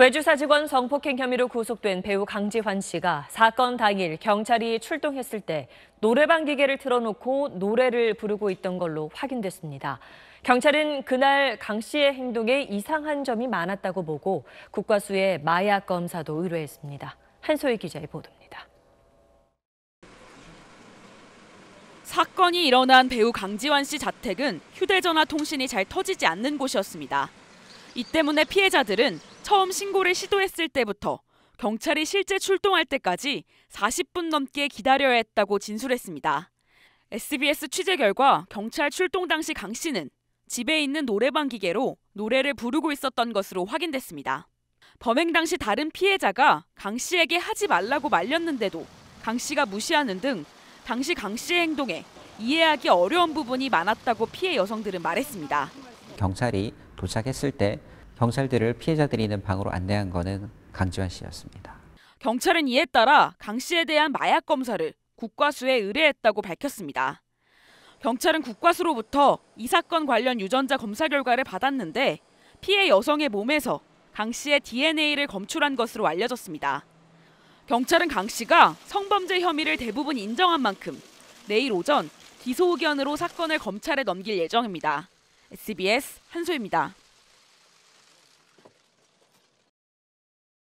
외주사 직원 성폭행 혐의로 구속된 배우 강지환 씨가 사건 당일 경찰이 출동했을 때 노래방 기계를 틀어놓고 노래를 부르고 있던 걸로 확인됐습니다. 경찰은 그날 강 씨의 행동에 이상한 점이 많았다고 보고 국과수의 마약 검사도 의뢰했습니다. 한소희 기자의 보도입니다. 사건이 일어난 배우 강지환 씨 자택은 휴대전화 통신이 잘 터지지 않는 곳이었습니다. 이 때문에 피해자들은 처음 신고를 시도했을 때부터 경찰이 실제 출동할 때까지 40분 넘게 기다려야 했다고 진술했습니다. SBS 취재 결과 경찰 출동 당시 강 씨는 집에 있는 노래방 기계로 노래를 부르고 있었던 것으로 확인됐습니다. 범행 당시 다른 피해자가 강 씨에게 하지 말라고 말렸는데도 강 씨가 무시하는 등 당시 강 씨의 행동에 이해하기 어려운 부분이 많았다고 피해 여성들은 말했습니다. 경찰이 도착했을 때 경찰들을 피해자들이 있는 방으로 안내한 것은 강지환 씨였습니다. 경찰은 이에 따라 강 씨에 대한 마약 검사를 국과수에 의뢰했다고 밝혔습니다. 경찰은 국과수로부터 이 사건 관련 유전자 검사 결과를 받았는데 피해 여성의 몸에서 강 씨의 DNA를 검출한 것으로 알려졌습니다. 경찰은 강 씨가 성범죄 혐의를 대부분 인정한 만큼 내일 오전 기소 의견으로 사건을 검찰에 넘길 예정입니다. SBS 한소입니다.